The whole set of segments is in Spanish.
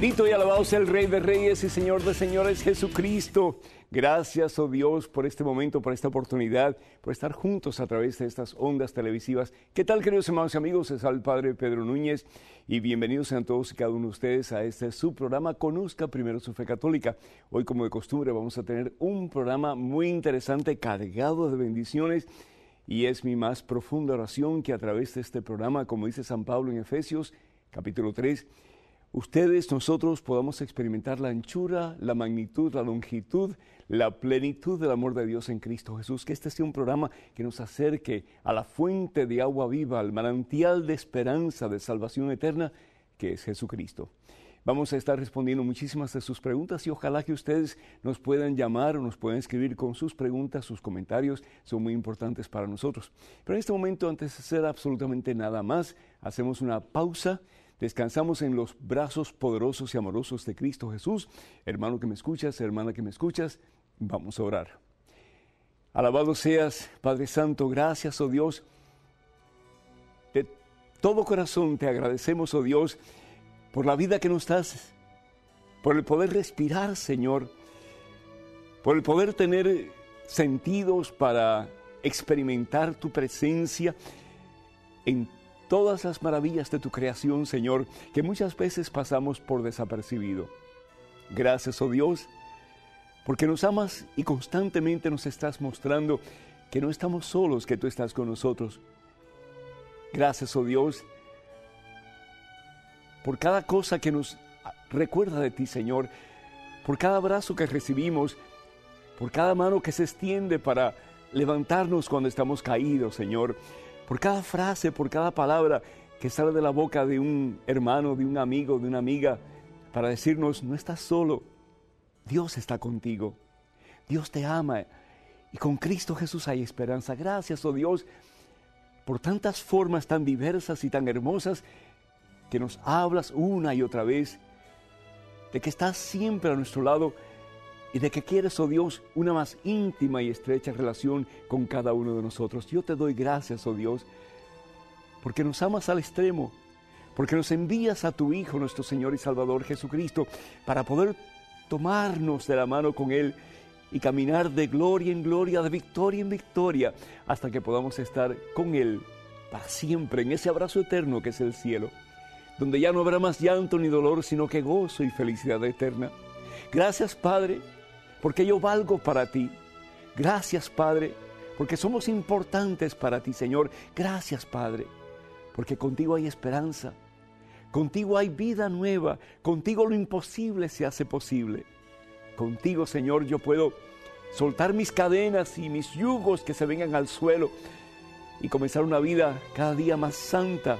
Bendito y alabado sea el Rey de Reyes y Señor de Señores Jesucristo. Gracias, oh Dios, por este momento, por esta oportunidad, por estar juntos a través de estas ondas televisivas. ¿Qué tal, queridos hermanos y amigos? Es el Padre Pedro Núñez y bienvenidos sean todos y cada uno de ustedes a este su programa Conozca Primero su Fe Católica. Hoy, como de costumbre, vamos a tener un programa muy interesante, cargado de bendiciones. Y es mi más profunda oración que a través de este programa, como dice San Pablo en Efesios, capítulo 3, ustedes, nosotros podamos experimentar la anchura, la magnitud, la longitud, la plenitud del amor de Dios en Cristo Jesús. Que este sea un programa que nos acerque a la fuente de agua viva, al manantial de esperanza, de salvación eterna, que es Jesucristo. Vamos a estar respondiendo muchísimas de sus preguntas y ojalá que ustedes nos puedan llamar o nos puedan escribir con sus preguntas, sus comentarios, son muy importantes para nosotros. Pero en este momento, antes de hacer absolutamente nada más, hacemos una pausa Descansamos en los brazos poderosos y amorosos de Cristo Jesús. Hermano que me escuchas, hermana que me escuchas, vamos a orar. Alabado seas, Padre Santo, gracias, oh Dios. De todo corazón te agradecemos, oh Dios, por la vida que nos das, por el poder respirar, Señor, por el poder tener sentidos para experimentar tu presencia en todas las maravillas de tu creación, Señor, que muchas veces pasamos por desapercibido. Gracias, oh Dios, porque nos amas y constantemente nos estás mostrando que no estamos solos, que tú estás con nosotros. Gracias, oh Dios, por cada cosa que nos recuerda de ti, Señor, por cada abrazo que recibimos, por cada mano que se extiende para levantarnos cuando estamos caídos, Señor, por cada frase, por cada palabra que sale de la boca de un hermano, de un amigo, de una amiga, para decirnos, no estás solo, Dios está contigo, Dios te ama y con Cristo Jesús hay esperanza. Gracias, oh Dios, por tantas formas tan diversas y tan hermosas que nos hablas una y otra vez, de que estás siempre a nuestro lado y de que quieres, oh Dios, una más íntima y estrecha relación con cada uno de nosotros. Yo te doy gracias, oh Dios, porque nos amas al extremo, porque nos envías a tu Hijo, nuestro Señor y Salvador Jesucristo, para poder tomarnos de la mano con Él y caminar de gloria en gloria, de victoria en victoria, hasta que podamos estar con Él para siempre, en ese abrazo eterno que es el cielo, donde ya no habrá más llanto ni dolor, sino que gozo y felicidad eterna. Gracias, Padre porque yo valgo para ti. Gracias, Padre, porque somos importantes para ti, Señor. Gracias, Padre, porque contigo hay esperanza, contigo hay vida nueva, contigo lo imposible se hace posible. Contigo, Señor, yo puedo soltar mis cadenas y mis yugos que se vengan al suelo y comenzar una vida cada día más santa,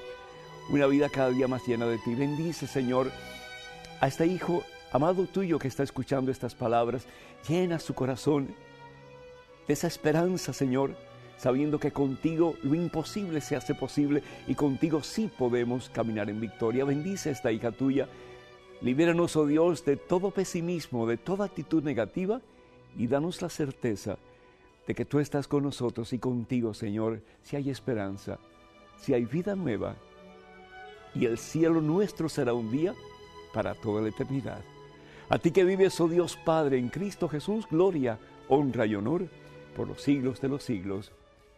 una vida cada día más llena de ti. Bendice, Señor, a este hijo amado tuyo que está escuchando estas palabras, llena su corazón de esa esperanza, Señor, sabiendo que contigo lo imposible se hace posible y contigo sí podemos caminar en victoria. Bendice esta hija tuya. Libéranos, oh Dios, de todo pesimismo, de toda actitud negativa y danos la certeza de que tú estás con nosotros y contigo, Señor, si hay esperanza, si hay vida nueva y el cielo nuestro será un día para toda la eternidad. A ti que vives, oh Dios Padre, en Cristo Jesús, gloria, honra y honor por los siglos de los siglos.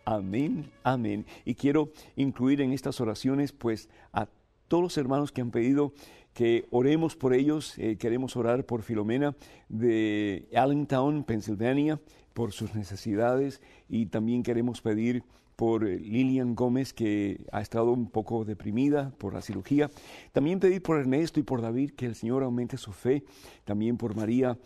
Amén, amén. Y quiero incluir en estas oraciones pues a todos los hermanos que han pedido que oremos por ellos. Eh, queremos orar por Filomena de Allentown, Pensilvania, por sus necesidades y también queremos pedir por eh, Lilian Gómez, que ha estado un poco deprimida por la cirugía. También pedir por Ernesto y por David que el Señor aumente su fe. También por María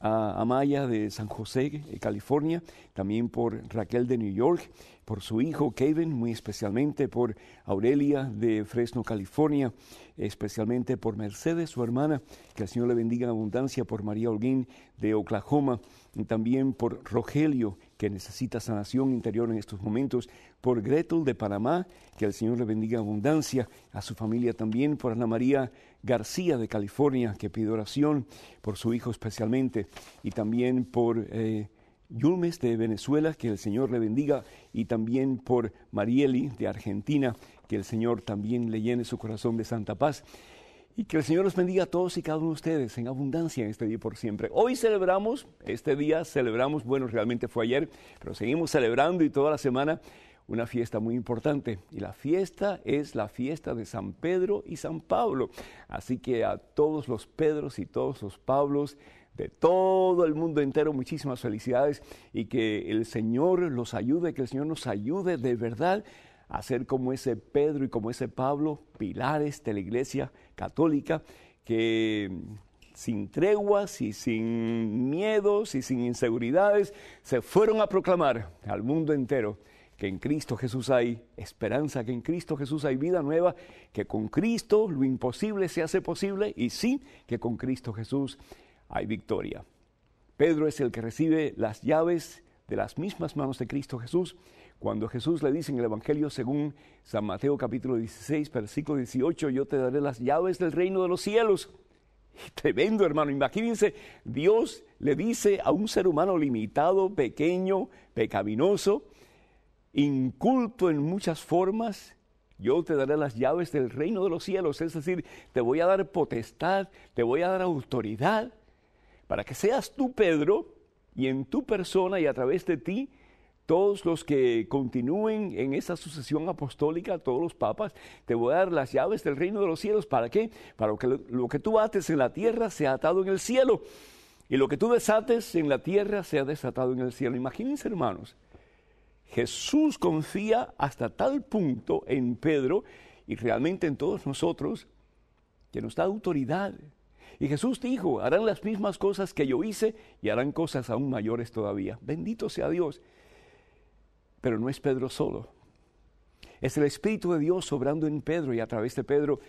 ah, Amaya de San José, eh, California, también por Raquel de New York, por su hijo Kevin, muy especialmente por Aurelia de Fresno, California, especialmente por Mercedes, su hermana, que el Señor le bendiga en abundancia, por María Holguín de Oklahoma, y también por Rogelio, que necesita sanación interior en estos momentos, por Gretel de Panamá, que el Señor le bendiga en abundancia, a su familia también, por Ana María García de California, que pide oración, por su hijo especialmente, y también por... Eh, Yulmes de Venezuela, que el Señor le bendiga, y también por Marieli de Argentina, que el Señor también le llene su corazón de santa paz y que el Señor los bendiga a todos y cada uno de ustedes en abundancia en este día por siempre. Hoy celebramos, este día celebramos, bueno, realmente fue ayer, pero seguimos celebrando y toda la semana una fiesta muy importante. Y la fiesta es la fiesta de San Pedro y San Pablo. Así que a todos los Pedros y todos los Pablos de todo el mundo entero, muchísimas felicidades y que el Señor los ayude, que el Señor nos ayude de verdad a ser como ese Pedro y como ese Pablo, pilares de la Iglesia Católica, que sin treguas y sin miedos y sin inseguridades se fueron a proclamar al mundo entero que en Cristo Jesús hay esperanza, que en Cristo Jesús hay vida nueva, que con Cristo lo imposible se hace posible y sí, que con Cristo Jesús hay victoria. Pedro es el que recibe las llaves de las mismas manos de Cristo Jesús cuando Jesús le dice en el Evangelio según San Mateo capítulo 16, versículo 18, yo te daré las llaves del reino de los cielos. Te vendo, hermano. Imagínense, Dios le dice a un ser humano limitado, pequeño, pecaminoso, inculto en muchas formas, yo te daré las llaves del reino de los cielos, es decir, te voy a dar potestad, te voy a dar autoridad, para que seas tú, Pedro, y en tu persona y a través de ti, todos los que continúen en esa sucesión apostólica, todos los papas, te voy a dar las llaves del reino de los cielos. ¿Para qué? Para que lo, que tú ates en la tierra sea atado en el cielo. Y lo que tú desates en la tierra sea desatado en el cielo. Imagínense, hermanos, Jesús confía hasta tal punto en Pedro y realmente en todos nosotros que nos da autoridad. Y Jesús dijo, harán las mismas cosas que yo hice y harán cosas aún mayores todavía. Bendito sea Dios. Pero no es Pedro solo. Es el Espíritu de Dios obrando en Pedro y a través de Pedro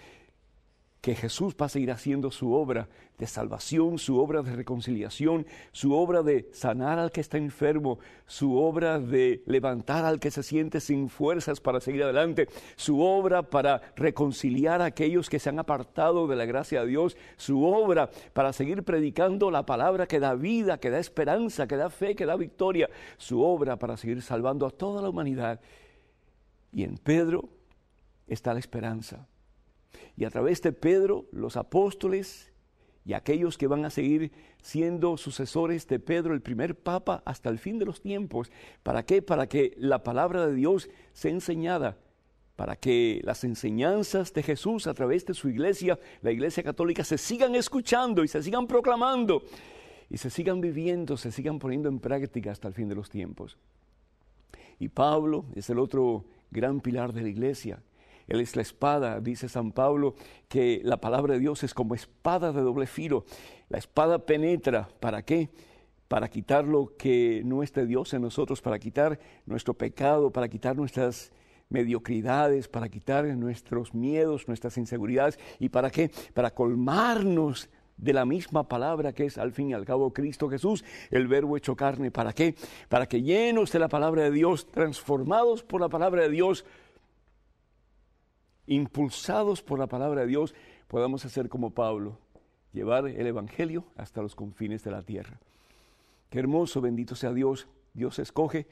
que Jesús va a seguir haciendo su obra de salvación, su obra de reconciliación, su obra de sanar al que está enfermo, su obra de levantar al que se siente sin fuerzas para seguir adelante, su obra para reconciliar a aquellos que se han apartado de la gracia de Dios, su obra para seguir predicando la palabra que da vida, que da esperanza, que da fe, que da victoria, su obra para seguir salvando a toda la humanidad. Y en Pedro está la esperanza. Y a través de Pedro, los apóstoles y aquellos que van a seguir siendo sucesores de Pedro, el primer papa, hasta el fin de los tiempos. ¿Para qué? Para que la palabra de Dios sea enseñada, para que las enseñanzas de Jesús a través de su iglesia, la iglesia católica, se sigan escuchando y se sigan proclamando y se sigan viviendo, se sigan poniendo en práctica hasta el fin de los tiempos. Y Pablo es el otro gran pilar de la iglesia. Él es la espada, dice San Pablo, que la palabra de Dios es como espada de doble filo. La espada penetra, ¿para qué? Para quitar lo que no es de Dios en nosotros, para quitar nuestro pecado, para quitar nuestras mediocridades, para quitar nuestros miedos, nuestras inseguridades. ¿Y para qué? Para colmarnos de la misma palabra que es al fin y al cabo Cristo Jesús, el verbo hecho carne. ¿Para qué? Para que llenos de la palabra de Dios, transformados por la palabra de Dios, impulsados por la palabra de Dios, podamos hacer como Pablo, llevar el Evangelio hasta los confines de la tierra. Qué hermoso, bendito sea Dios. Dios escoge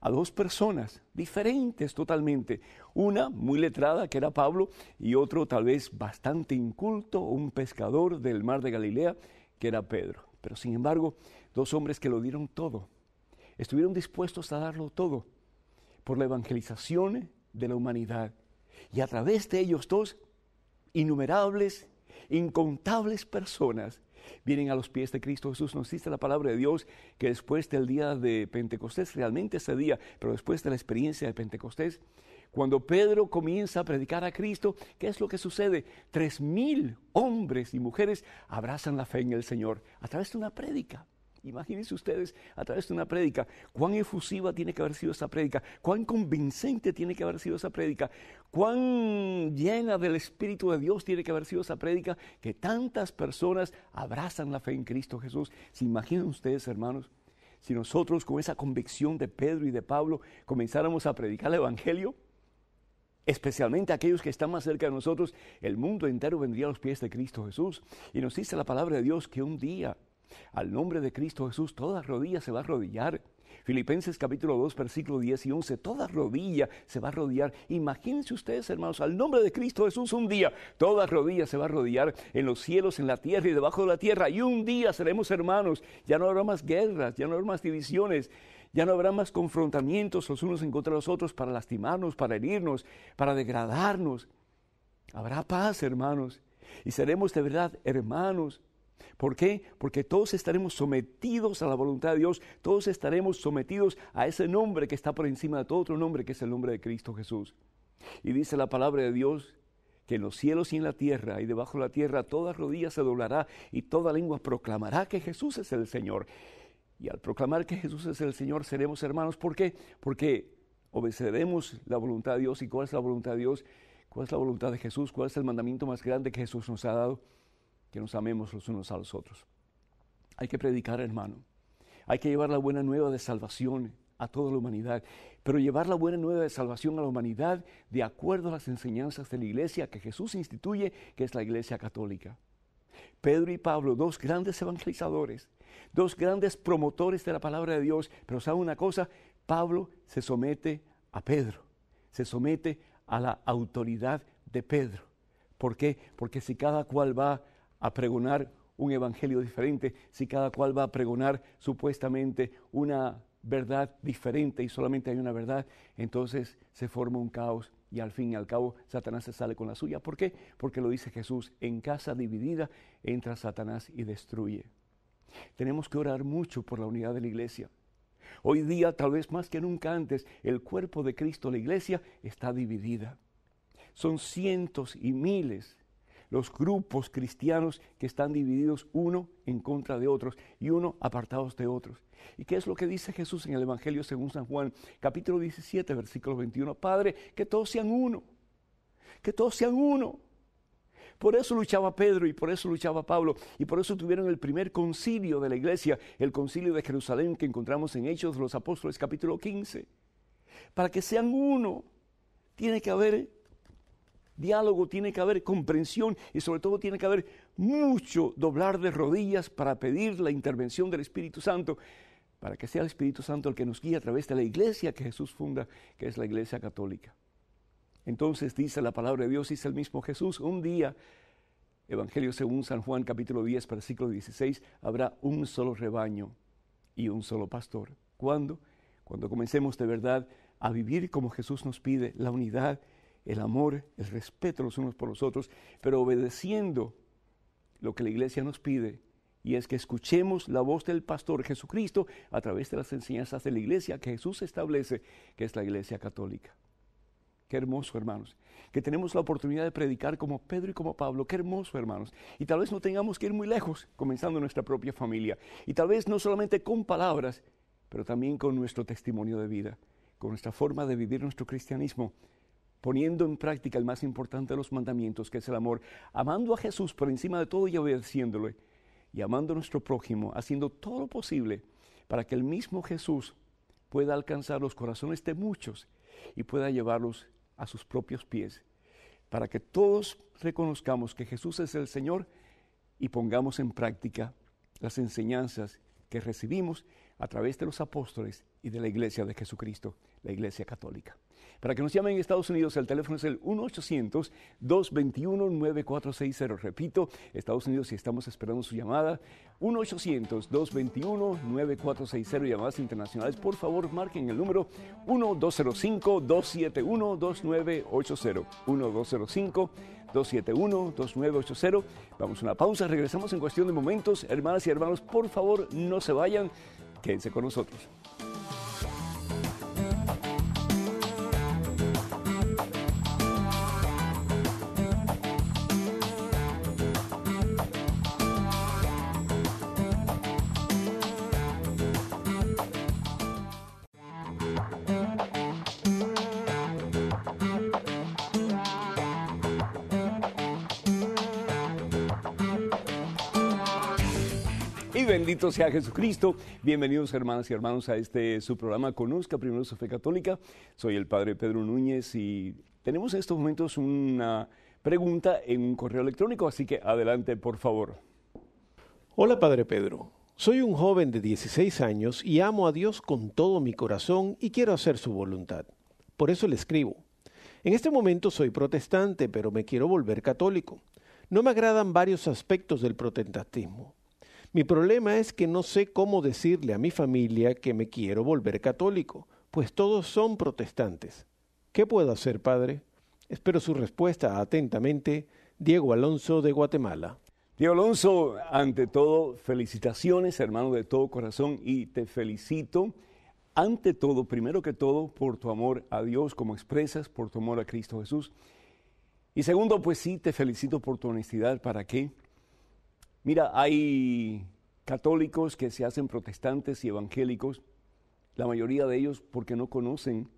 a dos personas diferentes totalmente. Una muy letrada, que era Pablo, y otro tal vez bastante inculto, un pescador del mar de Galilea, que era Pedro. Pero sin embargo, dos hombres que lo dieron todo. Estuvieron dispuestos a darlo todo por la evangelización de la humanidad. Y a través de ellos dos, innumerables, incontables personas vienen a los pies de Cristo Jesús. Nos dice la palabra de Dios que después del día de Pentecostés, realmente ese día, pero después de la experiencia de Pentecostés, cuando Pedro comienza a predicar a Cristo, ¿qué es lo que sucede? Tres mil hombres y mujeres abrazan la fe en el Señor a través de una prédica. Imagínense ustedes a través de una prédica, cuán efusiva tiene que haber sido esa prédica, cuán convincente tiene que haber sido esa prédica, cuán llena del Espíritu de Dios tiene que haber sido esa prédica, que tantas personas abrazan la fe en Cristo Jesús. ¿Se imaginan ustedes, hermanos? Si nosotros con esa convicción de Pedro y de Pablo comenzáramos a predicar el Evangelio, especialmente aquellos que están más cerca de nosotros, el mundo entero vendría a los pies de Cristo Jesús. Y nos dice la palabra de Dios que un día al nombre de Cristo Jesús, toda rodilla se va a rodillar. Filipenses capítulo 2, versículo 10 y 11, toda rodilla se va a rodear. Imagínense ustedes, hermanos, al nombre de Cristo Jesús un día, toda rodilla se va a rodear en los cielos, en la tierra y debajo de la tierra. Y un día seremos hermanos, ya no habrá más guerras, ya no habrá más divisiones, ya no habrá más confrontamientos los unos en contra de los otros para lastimarnos, para herirnos, para degradarnos. Habrá paz, hermanos, y seremos de verdad hermanos ¿Por qué? Porque todos estaremos sometidos a la voluntad de Dios, todos estaremos sometidos a ese nombre que está por encima de todo otro nombre, que es el nombre de Cristo Jesús. Y dice la palabra de Dios que en los cielos y en la tierra y debajo de la tierra toda rodilla se doblará y toda lengua proclamará que Jesús es el Señor. Y al proclamar que Jesús es el Señor seremos hermanos. ¿Por qué? Porque obedeceremos la voluntad de Dios. ¿Y cuál es la voluntad de Dios? ¿Cuál es la voluntad de Jesús? ¿Cuál es el mandamiento más grande que Jesús nos ha dado? que nos amemos los unos a los otros. Hay que predicar, hermano. Hay que llevar la buena nueva de salvación a toda la humanidad, pero llevar la buena nueva de salvación a la humanidad de acuerdo a las enseñanzas de la iglesia que Jesús instituye, que es la iglesia católica. Pedro y Pablo, dos grandes evangelizadores, dos grandes promotores de la palabra de Dios, pero ¿sabe una cosa? Pablo se somete a Pedro, se somete a la autoridad de Pedro. ¿Por qué? Porque si cada cual va a pregonar un evangelio diferente, si cada cual va a pregonar supuestamente una verdad diferente y solamente hay una verdad, entonces se forma un caos y al fin y al cabo Satanás se sale con la suya. ¿Por qué? Porque lo dice Jesús, en casa dividida entra Satanás y destruye. Tenemos que orar mucho por la unidad de la iglesia. Hoy día, tal vez más que nunca antes, el cuerpo de Cristo, la iglesia, está dividida. Son cientos y miles los grupos cristianos que están divididos uno en contra de otros y uno apartados de otros. ¿Y qué es lo que dice Jesús en el Evangelio según San Juan, capítulo 17, versículo 21? Padre, que todos sean uno, que todos sean uno. Por eso luchaba Pedro y por eso luchaba Pablo y por eso tuvieron el primer concilio de la iglesia, el concilio de Jerusalén que encontramos en Hechos de los Apóstoles capítulo 15. Para que sean uno, tiene que haber diálogo, tiene que haber comprensión y sobre todo tiene que haber mucho doblar de rodillas para pedir la intervención del Espíritu Santo, para que sea el Espíritu Santo el que nos guíe a través de la iglesia que Jesús funda, que es la iglesia católica. Entonces dice la palabra de Dios, dice el mismo Jesús, un día, Evangelio según San Juan capítulo 10, versículo 16, habrá un solo rebaño y un solo pastor. ¿Cuándo? Cuando comencemos de verdad a vivir como Jesús nos pide, la unidad, el amor, el respeto los unos por los otros, pero obedeciendo lo que la iglesia nos pide, y es que escuchemos la voz del pastor Jesucristo a través de las enseñanzas de la iglesia que Jesús establece, que es la iglesia católica. Qué hermoso, hermanos. Que tenemos la oportunidad de predicar como Pedro y como Pablo. Qué hermoso, hermanos. Y tal vez no tengamos que ir muy lejos, comenzando nuestra propia familia. Y tal vez no solamente con palabras, pero también con nuestro testimonio de vida, con nuestra forma de vivir nuestro cristianismo, poniendo en práctica el más importante de los mandamientos, que es el amor, amando a Jesús por encima de todo y obedeciéndole, y amando a nuestro prójimo, haciendo todo lo posible para que el mismo Jesús pueda alcanzar los corazones de muchos y pueda llevarlos a sus propios pies, para que todos reconozcamos que Jesús es el Señor y pongamos en práctica las enseñanzas que recibimos a través de los apóstoles y de la Iglesia de Jesucristo, la Iglesia Católica. Para que nos llamen en Estados Unidos, el teléfono es el 1-800-221-9460. Repito, Estados Unidos, si estamos esperando su llamada, 1-800-221-9460. Llamadas internacionales, por favor, marquen el número 1-205-271-2980. 1-205-271-2980. 2980 Vamos a una pausa, regresamos en cuestión de momentos. Hermanas y hermanos, por favor, no se vayan, quédense con nosotros. bendito sea Jesucristo. Bienvenidos hermanas y hermanos a este su programa Conozca Primero su Fe Católica. Soy el Padre Pedro Núñez y tenemos en estos momentos una pregunta en un correo electrónico, así que adelante por favor. Hola Padre Pedro, soy un joven de 16 años y amo a Dios con todo mi corazón y quiero hacer su voluntad. Por eso le escribo. En este momento soy protestante, pero me quiero volver católico. No me agradan varios aspectos del protestantismo. Mi problema es que no sé cómo decirle a mi familia que me quiero volver católico, pues todos son protestantes. ¿Qué puedo hacer, padre? Espero su respuesta atentamente, Diego Alonso de Guatemala. Diego Alonso, ante todo, felicitaciones, hermano, de todo corazón, y te felicito, ante todo, primero que todo, por tu amor a Dios, como expresas, por tu amor a Cristo Jesús. Y segundo, pues sí, te felicito por tu honestidad. ¿Para qué? Mira, hay católicos que se hacen protestantes y evangélicos, la mayoría de ellos porque no conocen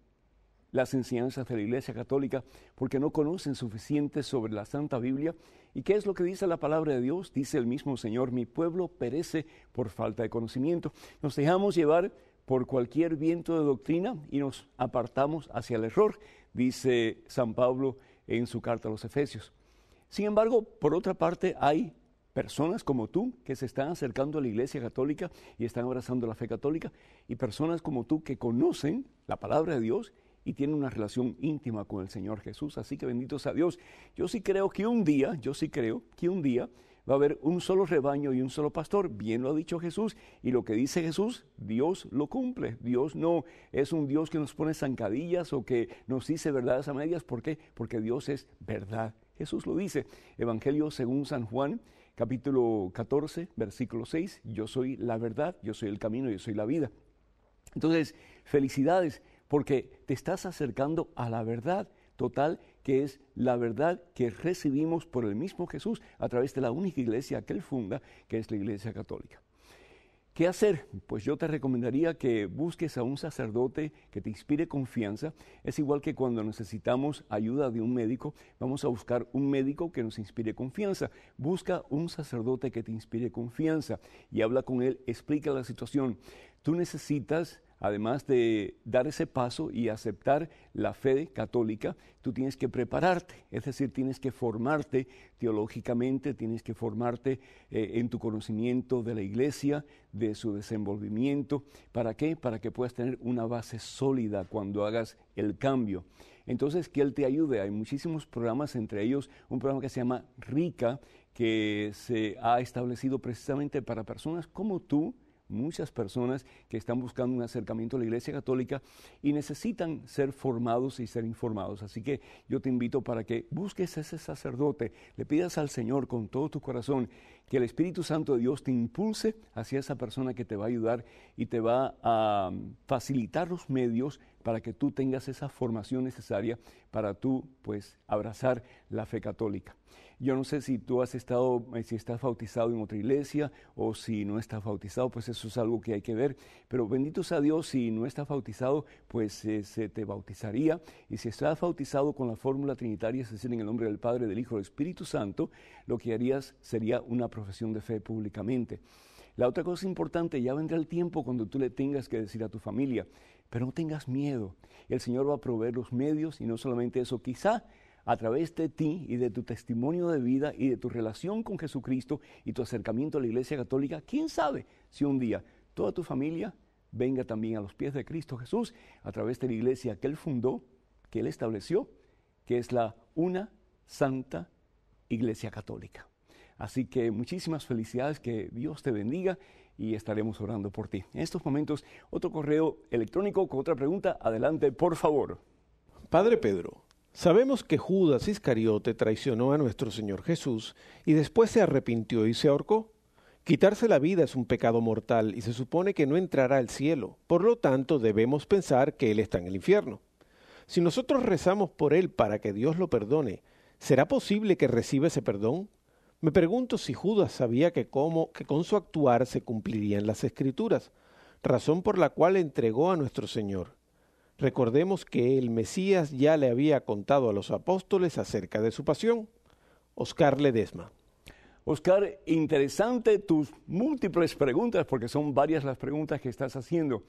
las enseñanzas de la Iglesia Católica, porque no conocen suficiente sobre la Santa Biblia. ¿Y qué es lo que dice la palabra de Dios? Dice el mismo Señor, mi pueblo perece por falta de conocimiento. Nos dejamos llevar por cualquier viento de doctrina y nos apartamos hacia el error, dice San Pablo en su carta a los Efesios. Sin embargo, por otra parte, hay personas como tú que se están acercando a la Iglesia Católica y están abrazando la fe católica, y personas como tú que conocen la palabra de Dios y tienen una relación íntima con el Señor Jesús. Así que bendito sea Dios. Yo sí creo que un día, yo sí creo que un día va a haber un solo rebaño y un solo pastor. Bien lo ha dicho Jesús. Y lo que dice Jesús, Dios lo cumple. Dios no es un Dios que nos pone zancadillas o que nos dice verdades a medias. ¿Por qué? Porque Dios es verdad. Jesús lo dice. Evangelio según San Juan, capítulo 14, versículo 6, yo soy la verdad, yo soy el camino, yo soy la vida. Entonces, felicidades porque te estás acercando a la verdad total, que es la verdad que recibimos por el mismo Jesús a través de la única iglesia que él funda, que es la iglesia católica. ¿Qué hacer? Pues yo te recomendaría que busques a un sacerdote que te inspire confianza. Es igual que cuando necesitamos ayuda de un médico, vamos a buscar un médico que nos inspire confianza. Busca un sacerdote que te inspire confianza y habla con él, explica la situación. Tú necesitas además de dar ese paso y aceptar la fe católica, tú tienes que prepararte, es decir, tienes que formarte teológicamente, tienes que formarte eh, en tu conocimiento de la iglesia, de su desenvolvimiento. ¿Para qué? Para que puedas tener una base sólida cuando hagas el cambio. Entonces, que Él te ayude. Hay muchísimos programas, entre ellos un programa que se llama Rica, que se ha establecido precisamente para personas como tú, muchas personas que están buscando un acercamiento a la Iglesia Católica y necesitan ser formados y ser informados. Así que yo te invito para que busques a ese sacerdote, le pidas al Señor con todo tu corazón que el Espíritu Santo de Dios te impulse hacia esa persona que te va a ayudar y te va a facilitar los medios para que tú tengas esa formación necesaria para tú pues abrazar la fe católica. Yo no sé si tú has estado, eh, si estás bautizado en otra iglesia o si no estás bautizado, pues eso es algo que hay que ver. Pero bendito sea Dios, si no estás bautizado, pues eh, se te bautizaría. Y si estás bautizado con la fórmula trinitaria, es decir, en el nombre del Padre, del Hijo, del Espíritu Santo, lo que harías sería una profesión de fe públicamente. La otra cosa importante, ya vendrá el tiempo cuando tú le tengas que decir a tu familia, pero no tengas miedo. El Señor va a proveer los medios y no solamente eso, quizá a través de ti y de tu testimonio de vida y de tu relación con Jesucristo y tu acercamiento a la Iglesia Católica, quién sabe si un día toda tu familia venga también a los pies de Cristo Jesús a través de la iglesia que Él fundó, que Él estableció, que es la una santa iglesia católica. Así que muchísimas felicidades, que Dios te bendiga y estaremos orando por ti. En estos momentos, otro correo electrónico con otra pregunta. Adelante, por favor. Padre Pedro. Sabemos que Judas Iscariote traicionó a nuestro Señor Jesús y después se arrepintió y se ahorcó. Quitarse la vida es un pecado mortal y se supone que no entrará al cielo, por lo tanto debemos pensar que Él está en el infierno. Si nosotros rezamos por Él para que Dios lo perdone, ¿será posible que reciba ese perdón? Me pregunto si Judas sabía que, como, que con su actuar se cumplirían las escrituras, razón por la cual entregó a nuestro Señor. Recordemos que el Mesías ya le había contado a los apóstoles acerca de su pasión. Oscar Ledesma. Oscar, interesante tus múltiples preguntas, porque son varias las preguntas que estás haciendo.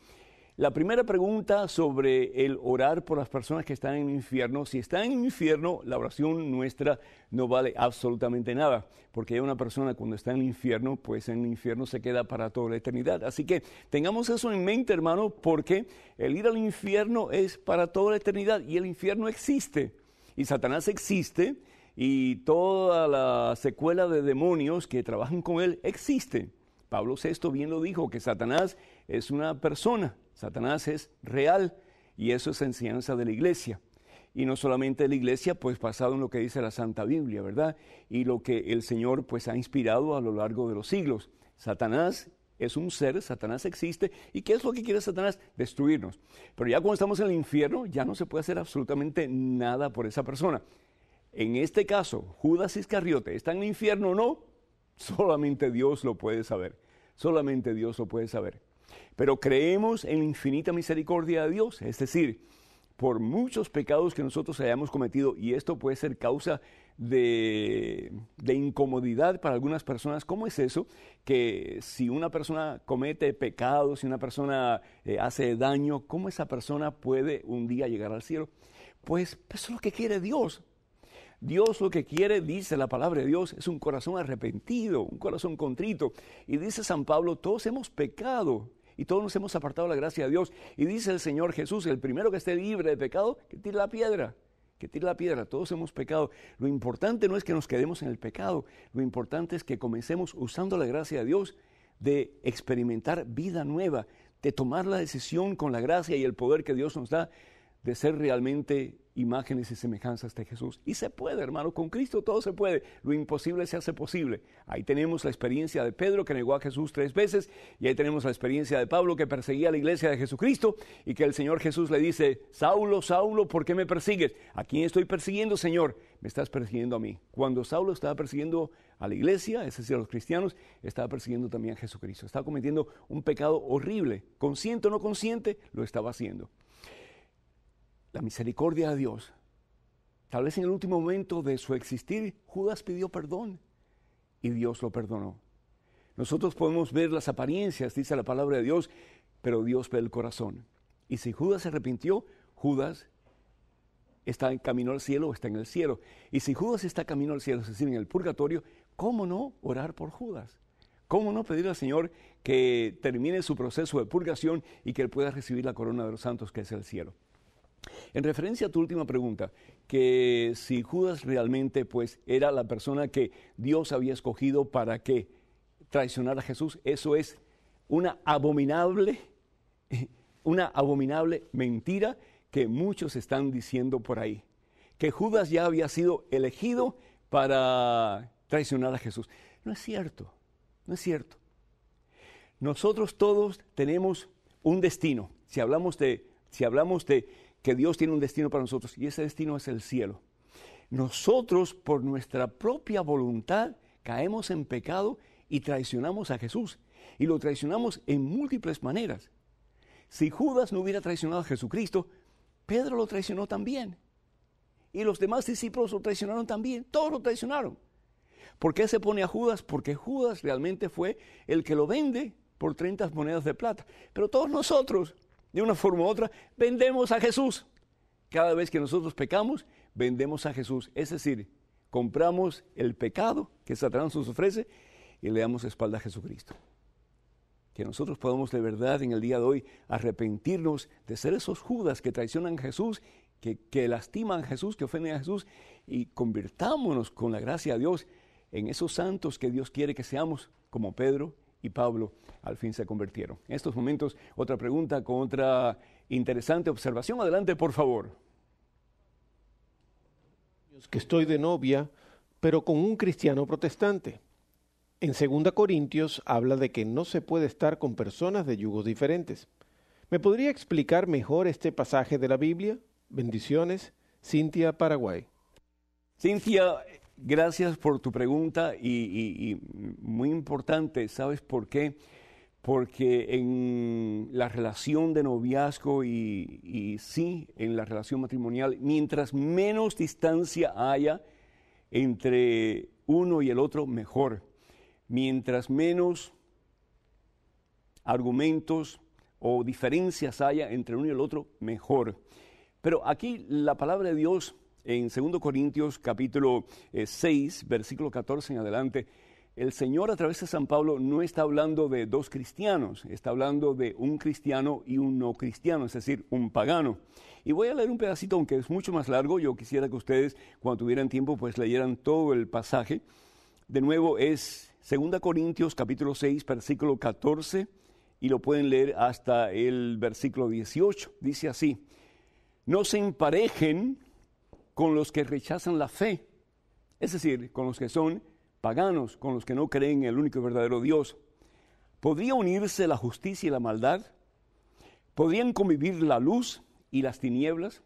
La primera pregunta sobre el orar por las personas que están en el infierno. Si están en el infierno, la oración nuestra no vale absolutamente nada, porque hay una persona cuando está en el infierno, pues en el infierno se queda para toda la eternidad. Así que tengamos eso en mente, hermano, porque el ir al infierno es para toda la eternidad y el infierno existe. Y Satanás existe y toda la secuela de demonios que trabajan con él existe. Pablo VI bien lo dijo, que Satanás es una persona Satanás es real y eso es enseñanza de la iglesia. Y no solamente de la iglesia, pues basado en lo que dice la Santa Biblia, ¿verdad? Y lo que el Señor pues ha inspirado a lo largo de los siglos. Satanás es un ser, Satanás existe. ¿Y qué es lo que quiere Satanás? Destruirnos. Pero ya cuando estamos en el infierno, ya no se puede hacer absolutamente nada por esa persona. En este caso, Judas Iscariote, ¿está en el infierno o no? Solamente Dios lo puede saber. Solamente Dios lo puede saber. Pero creemos en la infinita misericordia de Dios, es decir, por muchos pecados que nosotros hayamos cometido, y esto puede ser causa de, incomodidad para algunas personas. ¿Cómo es eso? Que si una persona comete pecados si una persona eh, hace daño, ¿cómo esa persona puede un día llegar al cielo? Pues, pues eso es lo que quiere Dios. Dios lo que quiere, dice la palabra de Dios, es un corazón arrepentido, un corazón contrito. Y dice San Pablo, todos hemos pecado y todos nos hemos apartado la gracia de Dios. Y dice el Señor Jesús, el primero que esté libre de pecado, que tire la piedra, que tire la piedra, todos hemos pecado. Lo importante no es que nos quedemos en el pecado, lo importante es que comencemos usando la gracia de Dios de experimentar vida nueva, de tomar la decisión con la gracia y el poder que Dios nos da de ser realmente imágenes y semejanzas de Jesús. Y se puede, hermano, con Cristo todo se puede. Lo imposible se hace posible. Ahí tenemos la experiencia de Pedro que negó a Jesús tres veces y ahí tenemos la experiencia de Pablo que perseguía a la iglesia de Jesucristo y que el Señor Jesús le dice, Saulo, Saulo, ¿por qué me persigues? ¿A quién estoy persiguiendo, Señor? Me estás persiguiendo a mí. Cuando Saulo estaba persiguiendo a la iglesia, es decir, a los cristianos, estaba persiguiendo también a Jesucristo. Estaba cometiendo un pecado horrible, consciente o no consciente, lo estaba haciendo la misericordia de Dios, tal vez en el último momento de su existir, Judas pidió perdón y Dios lo perdonó. Nosotros podemos ver las apariencias, dice la palabra de Dios, pero Dios ve el corazón. Y si Judas se arrepintió, Judas está en camino al cielo o está en el cielo. Y si Judas está camino al cielo, es decir, en el purgatorio, ¿cómo no orar por Judas? ¿Cómo no pedir al Señor que termine su proceso de purgación y que él pueda recibir la corona de los santos que es el cielo? En referencia a tu última pregunta, que si Judas realmente pues era la persona que Dios había escogido para que traicionara a Jesús, eso es una abominable una abominable mentira que muchos están diciendo por ahí, que Judas ya había sido elegido para traicionar a Jesús. No es cierto, no es cierto. Nosotros todos tenemos un destino. Si hablamos de si hablamos de que Dios tiene un destino para nosotros y ese destino es el cielo. Nosotros por nuestra propia voluntad caemos en pecado y traicionamos a Jesús y lo traicionamos en múltiples maneras. Si Judas no hubiera traicionado a Jesucristo, Pedro lo traicionó también. Y los demás discípulos lo traicionaron también. Todos lo traicionaron. ¿Por qué se pone a Judas? Porque Judas realmente fue el que lo vende por 30 monedas de plata. Pero todos nosotros de una forma u otra, vendemos a Jesús. Cada vez que nosotros pecamos, vendemos a Jesús. Es decir, compramos el pecado que Satanás nos ofrece y le damos espalda a Jesucristo. Que nosotros podamos de verdad en el día de hoy arrepentirnos de ser esos Judas que traicionan a Jesús, que, que lastiman a Jesús, que ofenden a Jesús y convirtámonos con la gracia de Dios en esos santos que Dios quiere que seamos, como Pedro, y Pablo al fin se convirtieron. En estos momentos, otra pregunta con otra interesante observación. Adelante, por favor. Que estoy de novia, pero con un cristiano protestante. En 2 Corintios habla de que no se puede estar con personas de yugos diferentes. ¿Me podría explicar mejor este pasaje de la Biblia? Bendiciones, Cintia Paraguay. Cintia, Gracias por tu pregunta y, muy importante, ¿sabes por qué? Porque en la relación de noviazgo y, sí, en la relación matrimonial, mientras menos distancia haya entre uno y el otro, mejor. Mientras menos argumentos o diferencias haya entre uno y el otro, mejor. Pero aquí la palabra de Dios en 2 Corintios capítulo 6, eh, versículo 14 en adelante, el Señor a través de San Pablo no está hablando de dos cristianos, está hablando de un cristiano y un no cristiano, es decir, un pagano. Y voy a leer un pedacito, aunque es mucho más largo, yo quisiera que ustedes cuando tuvieran tiempo pues leyeran todo el pasaje. De nuevo es 2 Corintios capítulo 6, versículo 14, y lo pueden leer hasta el versículo 18. Dice así, no se emparejen con los que rechazan la fe, es decir, con los que son paganos, con los que no creen en el único y verdadero Dios. ¿Podría unirse la justicia y la maldad? ¿Podrían convivir la luz y las tinieblas?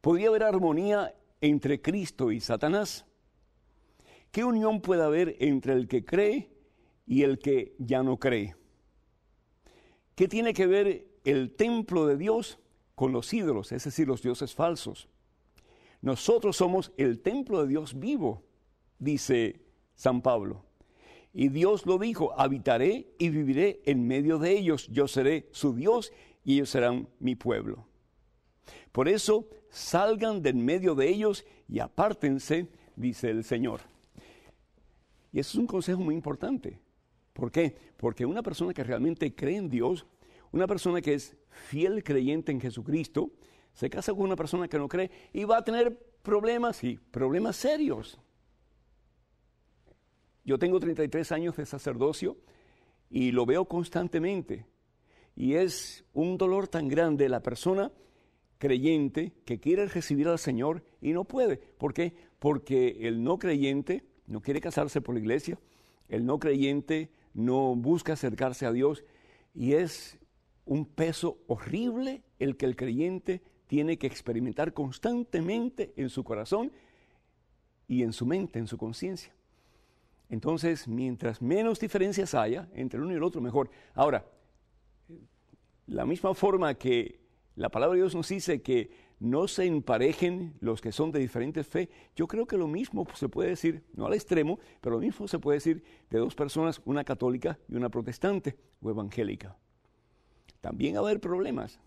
¿Podría haber armonía entre Cristo y Satanás? ¿Qué unión puede haber entre el que cree y el que ya no cree? ¿Qué tiene que ver el templo de Dios con los ídolos, es decir, los dioses falsos. Nosotros somos el templo de Dios vivo, dice San Pablo. Y Dios lo dijo, habitaré y viviré en medio de ellos, yo seré su Dios y ellos serán mi pueblo. Por eso, salgan de en medio de ellos y apártense, dice el Señor. Y eso es un consejo muy importante. ¿Por qué? Porque una persona que realmente cree en Dios, una persona que es fiel creyente en Jesucristo, se casa con una persona que no cree y va a tener problemas y problemas serios. Yo tengo 33 años de sacerdocio y lo veo constantemente. Y es un dolor tan grande la persona creyente que quiere recibir al Señor y no puede. ¿Por qué? Porque el no creyente no quiere casarse por la iglesia, el no creyente no busca acercarse a Dios y es un peso horrible el que el creyente tiene que experimentar constantemente en su corazón y en su mente, en su conciencia. Entonces, mientras menos diferencias haya entre el uno y el otro, mejor. Ahora, la misma forma que la palabra de Dios nos dice que no se emparejen los que son de diferentes fe, yo creo que lo mismo se puede decir, no al extremo, pero lo mismo se puede decir de dos personas, una católica y una protestante o evangélica también va a haber problemas.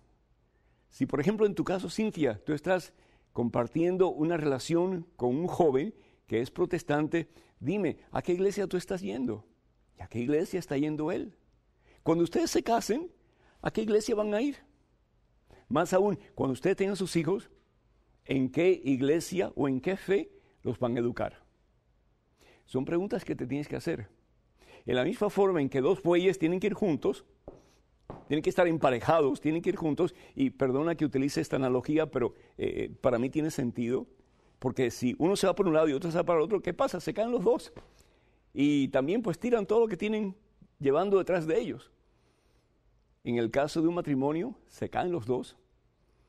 Si, por ejemplo, en tu caso, Cintia, tú estás compartiendo una relación con un joven que es protestante, dime, ¿a qué iglesia tú estás yendo? ¿Y a qué iglesia está yendo él? Cuando ustedes se casen, ¿a qué iglesia van a ir? Más aún, cuando ustedes tengan sus hijos, ¿en qué iglesia o en qué fe los van a educar? Son preguntas que te tienes que hacer. En la misma forma en que dos bueyes tienen que ir juntos, tienen que estar emparejados, tienen que ir juntos. Y perdona que utilice esta analogía, pero eh, eh, para mí tiene sentido. Porque si uno se va por un lado y otro se va para el otro, ¿qué pasa? Se caen los dos. Y también pues tiran todo lo que tienen llevando detrás de ellos. En el caso de un matrimonio, se caen los dos.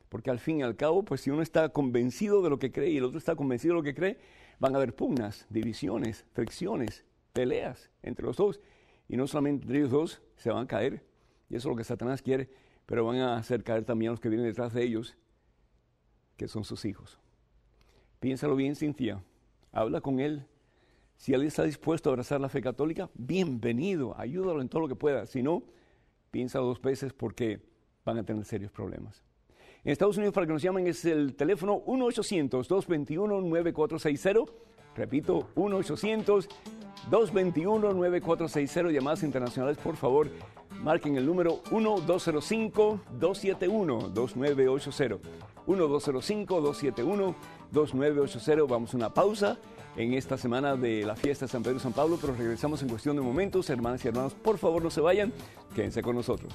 Porque al fin y al cabo, pues si uno está convencido de lo que cree y el otro está convencido de lo que cree, van a haber pugnas, divisiones, fricciones, peleas entre los dos. Y no solamente entre ellos dos, se van a caer y eso es lo que Satanás quiere, pero van a hacer caer también a los que vienen detrás de ellos, que son sus hijos. Piénsalo bien, Cintia. Habla con él. Si él está dispuesto a abrazar la fe católica, bienvenido, ayúdalo en todo lo que pueda. Si no, piensa dos veces porque van a tener serios problemas. En Estados Unidos, para que nos llamen, es el teléfono 1-800-221-9460. Repito, 1-800-221-9460. Llamadas internacionales, por favor. Marquen el número 1205-271-2980. 1205-271-2980. Vamos a una pausa en esta semana de la fiesta de San Pedro y San Pablo, pero regresamos en cuestión de momentos. Hermanas y hermanos, por favor no se vayan, quédense con nosotros.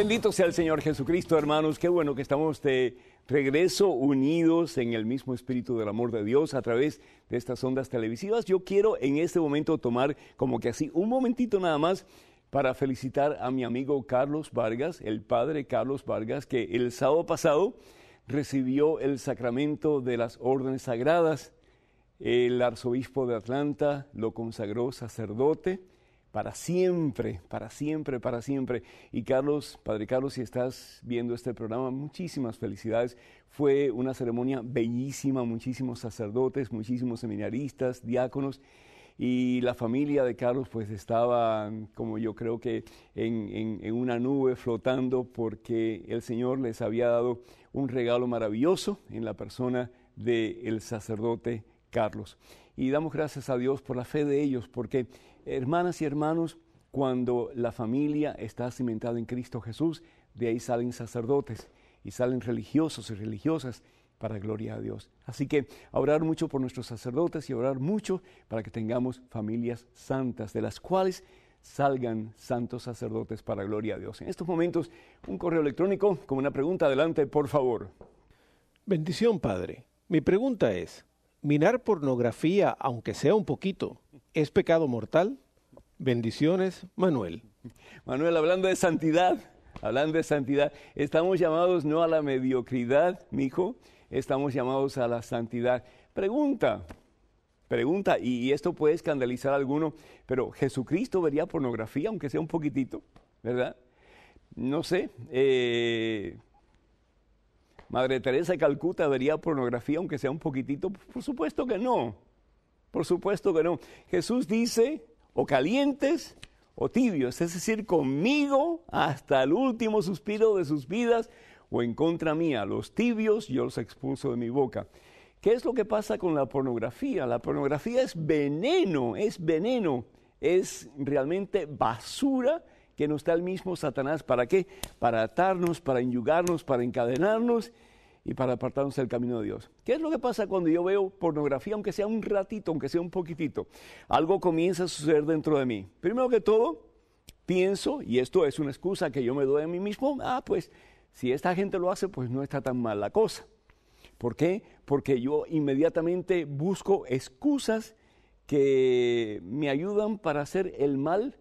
Bendito sea el Señor Jesucristo, hermanos. Qué bueno que estamos de regreso unidos en el mismo espíritu del amor de Dios a través de estas ondas televisivas. Yo quiero en este momento tomar como que así un momentito nada más para felicitar a mi amigo Carlos Vargas, el padre Carlos Vargas, que el sábado pasado recibió el sacramento de las órdenes sagradas. El arzobispo de Atlanta lo consagró sacerdote para siempre, para siempre, para siempre. Y Carlos, Padre Carlos, si estás viendo este programa, muchísimas felicidades. Fue una ceremonia bellísima, muchísimos sacerdotes, muchísimos seminaristas, diáconos. Y la familia de Carlos pues estaba, como yo creo que, en, una nube flotando porque el Señor les había dado un regalo maravilloso en la persona del sacerdote Carlos. Y damos gracias a Dios por la fe de ellos, porque Hermanas y hermanos, cuando la familia está cimentada en Cristo Jesús, de ahí salen sacerdotes y salen religiosos y religiosas para gloria a Dios. Así que orar mucho por nuestros sacerdotes y orar mucho para que tengamos familias santas, de las cuales salgan santos sacerdotes para gloria a Dios. En estos momentos, un correo electrónico con una pregunta. Adelante, por favor. Bendición, Padre. Mi pregunta es, ¿minar pornografía, aunque sea un poquito, ¿Es pecado mortal? Bendiciones, Manuel. Manuel, hablando de santidad, hablando de santidad, estamos llamados no a la mediocridad, mijo, estamos llamados a la santidad. Pregunta, pregunta, y esto puede escandalizar a alguno, pero ¿Jesucristo vería pornografía, aunque sea un poquitito? ¿Verdad? No sé. Eh, Madre Teresa de Calcuta vería pornografía, aunque sea un poquitito. Por supuesto que no. Por supuesto que no. Jesús dice, o calientes o tibios, es decir, conmigo hasta el último suspiro de sus vidas o en contra mía. Los tibios yo los expulso de mi boca. ¿Qué es lo que pasa con la pornografía? La pornografía es veneno, es veneno, es realmente basura que nos da el mismo Satanás. ¿Para qué? Para atarnos, para enyugarnos, para encadenarnos y para apartarnos del camino de Dios. ¿Qué es lo que pasa cuando yo veo pornografía, aunque sea un ratito, aunque sea un poquitito? Algo comienza a suceder dentro de mí. Primero que todo, pienso, y esto es una excusa que yo me doy a mí mismo, ah, pues si esta gente lo hace, pues no está tan mal la cosa. ¿Por qué? Porque yo inmediatamente busco excusas que me ayudan para hacer el mal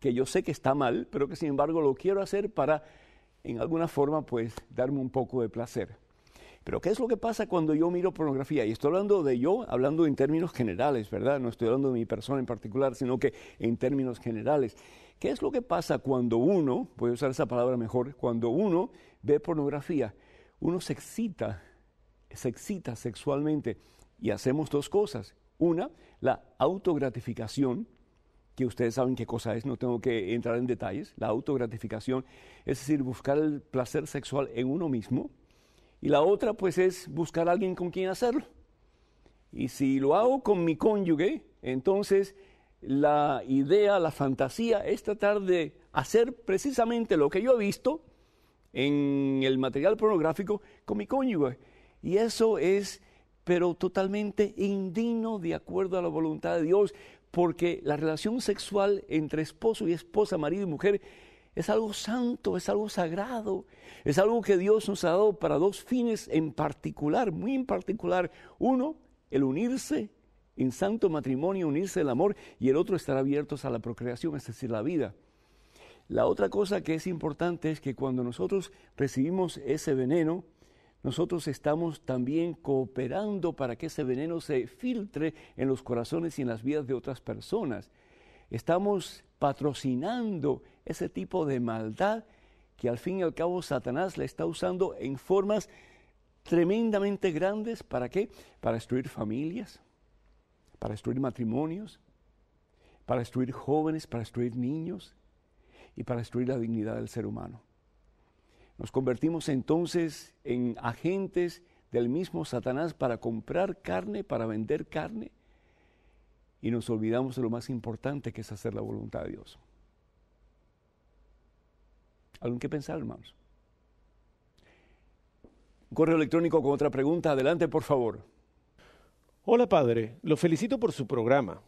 que yo sé que está mal, pero que sin embargo lo quiero hacer para, en alguna forma, pues darme un poco de placer. Pero ¿qué es lo que pasa cuando yo miro pornografía? Y estoy hablando de yo, hablando en términos generales, ¿verdad? No estoy hablando de mi persona en particular, sino que en términos generales. ¿Qué es lo que pasa cuando uno, voy a usar esa palabra mejor, cuando uno ve pornografía? Uno se excita, se excita sexualmente y hacemos dos cosas. Una, la autogratificación, que ustedes saben qué cosa es, no tengo que entrar en detalles, la autogratificación, es decir, buscar el placer sexual en uno mismo, y la otra pues es buscar a alguien con quien hacerlo. Y si lo hago con mi cónyuge, entonces la idea, la fantasía es tratar de hacer precisamente lo que yo he visto en el material pornográfico con mi cónyuge. Y eso es, pero totalmente indigno de acuerdo a la voluntad de Dios, porque la relación sexual entre esposo y esposa, marido y mujer, es algo santo, es algo sagrado, es algo que Dios nos ha dado para dos fines en particular, muy en particular. Uno, el unirse en santo matrimonio, unirse el amor, y el otro, estar abiertos a la procreación, es decir, la vida. La otra cosa que es importante es que cuando nosotros recibimos ese veneno, nosotros estamos también cooperando para que ese veneno se filtre en los corazones y en las vidas de otras personas. Estamos patrocinando ese tipo de maldad que al fin y al cabo Satanás la está usando en formas tremendamente grandes. ¿Para qué? Para destruir familias, para destruir matrimonios, para destruir jóvenes, para destruir niños y para destruir la dignidad del ser humano. Nos convertimos entonces en agentes del mismo Satanás para comprar carne, para vender carne, y nos olvidamos de lo más importante que es hacer la voluntad de Dios. Algo que pensar, hermanos. correo electrónico con otra pregunta. Adelante, por favor. Hola, padre. Lo felicito por su programa.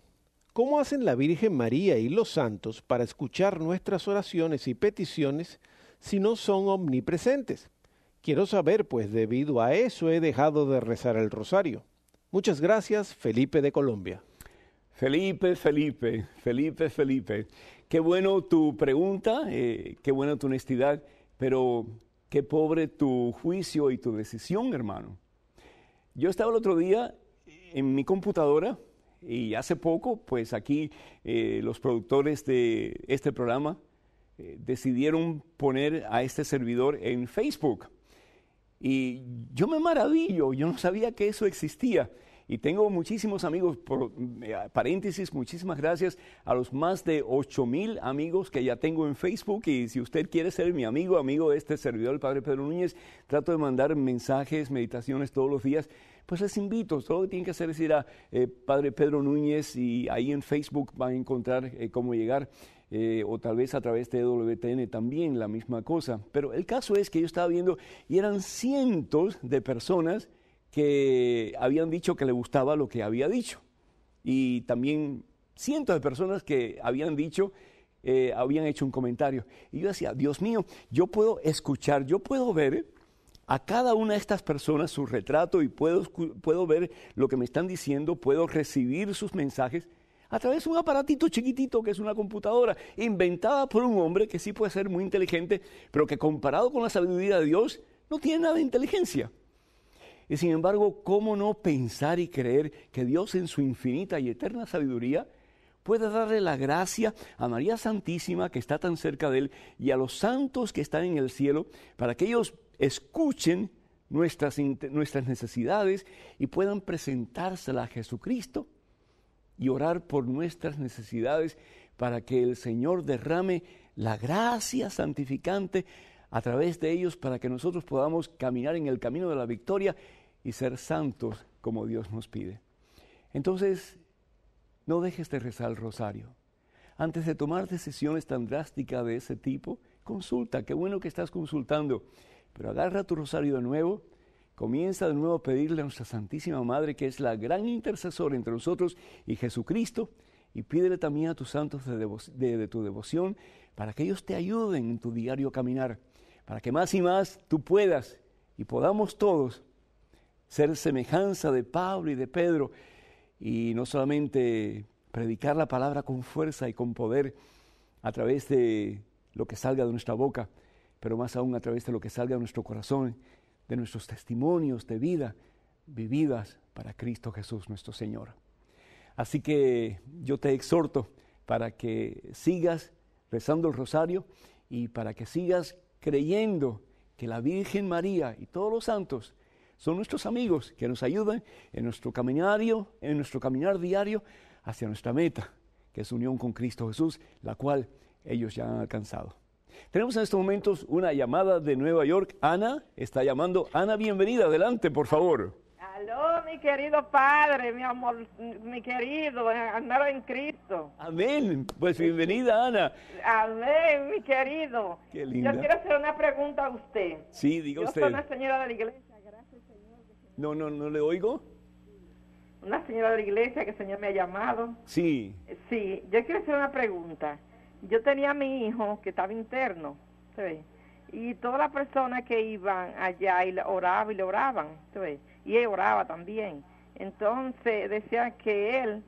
¿Cómo hacen la Virgen María y los santos para escuchar nuestras oraciones y peticiones si no son omnipresentes? Quiero saber, pues debido a eso he dejado de rezar el rosario. Muchas gracias, Felipe de Colombia. Felipe, Felipe, Felipe, Felipe. Qué bueno tu pregunta, eh, qué buena tu honestidad, pero qué pobre tu juicio y tu decisión, hermano. Yo estaba el otro día en mi computadora y hace poco, pues aquí eh, los productores de este programa eh, decidieron poner a este servidor en Facebook. Y yo me maravillo, yo no sabía que eso existía. Y tengo muchísimos amigos, por, eh, paréntesis, muchísimas gracias a los más de 8 mil amigos que ya tengo en Facebook. Y si usted quiere ser mi amigo, amigo de este servidor, el Padre Pedro Núñez, trato de mandar mensajes, meditaciones todos los días pues les invito, todo lo que tienen que hacer es ir a eh, Padre Pedro Núñez y ahí en Facebook van a encontrar eh, cómo llegar. o tal vez a través de WTN también la misma cosa. Pero el caso es que yo estaba viendo y eran cientos de personas que habían dicho que le gustaba lo que había dicho. Y también cientos de personas que habían dicho, eh, habían hecho un comentario. Y yo decía, Dios mío, yo puedo escuchar, yo puedo ver a cada una de estas personas su retrato y puedo ver lo que me están diciendo, puedo recibir sus mensajes a través de un aparatito chiquitito que es una computadora, inventada por un hombre que sí puede ser muy inteligente, pero que comparado con la sabiduría de Dios, no tiene nada de inteligencia. Y sin embargo, ¿cómo no pensar y creer que Dios en su infinita y eterna sabiduría pueda darle la gracia a María Santísima que está tan cerca de Él y a los santos que están en el cielo para que ellos escuchen nuestras, nuestras necesidades y puedan presentársela a Jesucristo y orar por nuestras necesidades para que el Señor derrame la gracia santificante a través de ellos para que nosotros podamos caminar en el camino de la victoria y ser santos como Dios nos pide. Entonces, no dejes de rezar el rosario. Antes de tomar decisiones tan drásticas de ese tipo, consulta, qué bueno que estás consultando, pero agarra tu rosario de nuevo, comienza de nuevo a pedirle a nuestra Santísima Madre, que es la gran intercesora entre nosotros y Jesucristo, y pídele también a tus santos de, de tu devoción para que ellos te ayuden en tu diario caminar para que más y más tú puedas y podamos todos ser semejanza de Pablo y de Pedro y no solamente predicar la palabra con fuerza y con poder a través de lo que salga de nuestra boca, pero más aún a través de lo que salga de nuestro corazón, de nuestros testimonios de vida vividas para Cristo Jesús nuestro Señor. Así que yo te exhorto para que sigas rezando el rosario y para que sigas creyendo que la Virgen María y todos los santos son nuestros amigos que nos ayudan en nuestro caminario, en nuestro caminar diario hacia nuestra meta, que es unión con Cristo Jesús, la cual ellos ya han alcanzado. Tenemos en estos momentos una llamada de Nueva York. Ana está llamando. Ana, bienvenida. Adelante, por favor. Aló, mi querido padre, mi amor, mi querido, andaba en Cristo. Amén. Pues bienvenida, Ana. Amén, mi querido. Qué Yo quiero hacer una pregunta a usted. Sí, diga usted. Yo soy una señora de la iglesia, gracias, Señor. No, no, no le oigo una señora de la iglesia que el Señor me ha llamado. Sí. Sí, yo quiero hacer una pregunta. Yo tenía a mi hijo que estaba interno, ¿sí? y todas las personas que iban allá y oraban y le oraban, y él oraba también. Entonces decía que él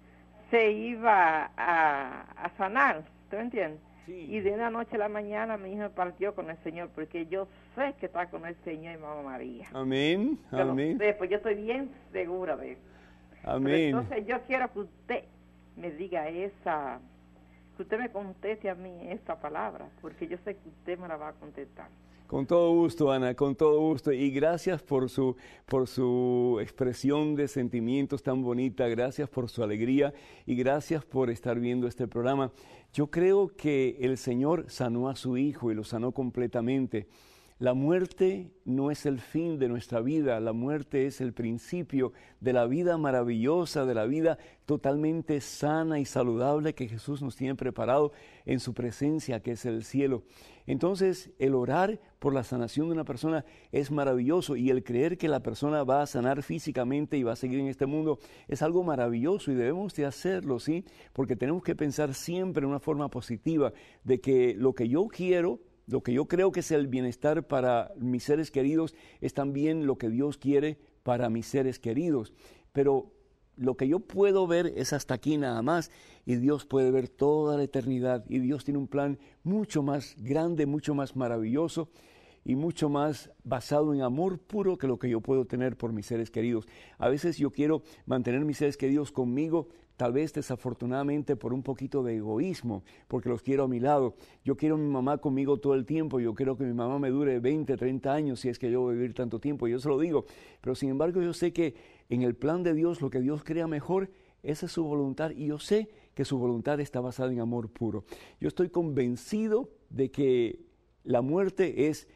se iba a, a sanar, ¿tú entiendes? Y de una noche a la mañana mi hijo partió con el Señor, porque yo sé que está con el Señor y Mamá María. Amén, amén. pues yo estoy bien segura de eso. Amén. entonces yo quiero que usted me diga esa, que usted me conteste a mí esta palabra, porque yo sé que usted me la va a contestar. Con todo gusto, Ana, con todo gusto. Y gracias por su, por su expresión de sentimientos tan bonita, gracias por su alegría y gracias por estar viendo este programa. Yo creo que el Señor sanó a su hijo y lo sanó completamente. La muerte no es el fin de nuestra vida, la muerte es el principio de la vida maravillosa, de la vida totalmente sana y saludable que Jesús nos tiene preparado en su presencia, que es el cielo. Entonces, el orar por la sanación de una persona es maravilloso y el creer que la persona va a sanar físicamente y va a seguir en este mundo es algo maravilloso y debemos de hacerlo, ¿sí? Porque tenemos que pensar siempre en una forma positiva de que lo que yo quiero lo que yo creo que es el bienestar para mis seres queridos es también lo que Dios quiere para mis seres queridos. Pero lo que yo puedo ver es hasta aquí nada más y Dios puede ver toda la eternidad y Dios tiene un plan mucho más grande, mucho más maravilloso y mucho más basado en amor puro que lo que yo puedo tener por mis seres queridos. A veces yo quiero mantener mis seres queridos conmigo tal vez desafortunadamente por un poquito de egoísmo, porque los quiero a mi lado. Yo quiero a mi mamá conmigo todo el tiempo, yo quiero que mi mamá me dure 20, 30 años, si es que yo voy a vivir tanto tiempo, yo se lo digo. Pero sin embargo yo sé que en el plan de Dios, lo que Dios crea mejor, esa es su voluntad y yo sé que su voluntad está basada en amor puro. Yo estoy convencido de que la muerte es